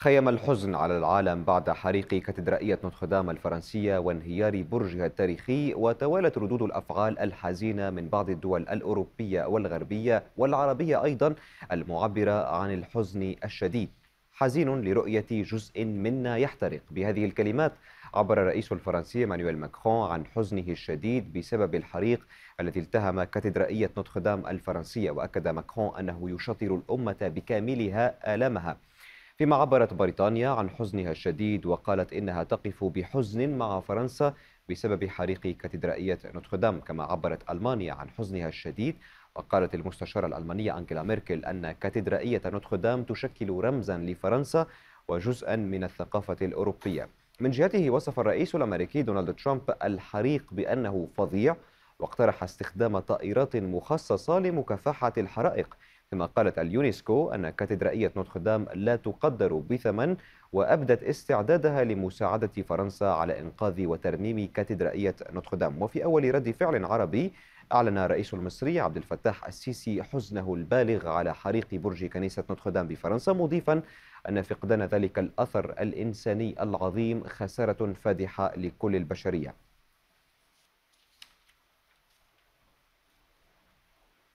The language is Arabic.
خيم الحزن على العالم بعد حريق كاتدرائية نوتردام الفرنسية وانهيار برجها التاريخي وتوالت ردود الأفعال الحزينة من بعض الدول الأوروبية والغربية والعربية أيضا المعبرة عن الحزن الشديد حزين لرؤية جزء منا يحترق بهذه الكلمات عبر الرئيس الفرنسي مانويل ماكرون عن حزنه الشديد بسبب الحريق الذي التهم كاتدرائية نوتردام الفرنسية وأكد ماكرون أنه يشطر الأمة بكاملها آلامها فيما عبرت بريطانيا عن حزنها الشديد وقالت إنها تقف بحزن مع فرنسا بسبب حريق كاتدرائية نوتردام كما عبرت ألمانيا عن حزنها الشديد وقالت المستشارة الألمانية أنجيلا ميركل أن كاتدرائية نوتردام تشكل رمزا لفرنسا وجزءا من الثقافة الأوروبية من جهته وصف الرئيس الأمريكي دونالد ترامب الحريق بأنه فظيع واقترح استخدام طائرات مخصصة لمكافحة الحرائق كما قالت اليونسكو أن كاتدرائية نوتردام لا تقدر بثمن وأبدت استعدادها لمساعدة فرنسا على إنقاذ وترميم كاتدرائية نوتردام وفي أول رد فعل عربي أعلن الرئيس المصري عبد الفتاح السيسي حزنه البالغ على حريق برج كنيسة نوتردام بفرنسا مضيفا أن فقدان ذلك الأثر الإنساني العظيم خسارة فادحة لكل البشرية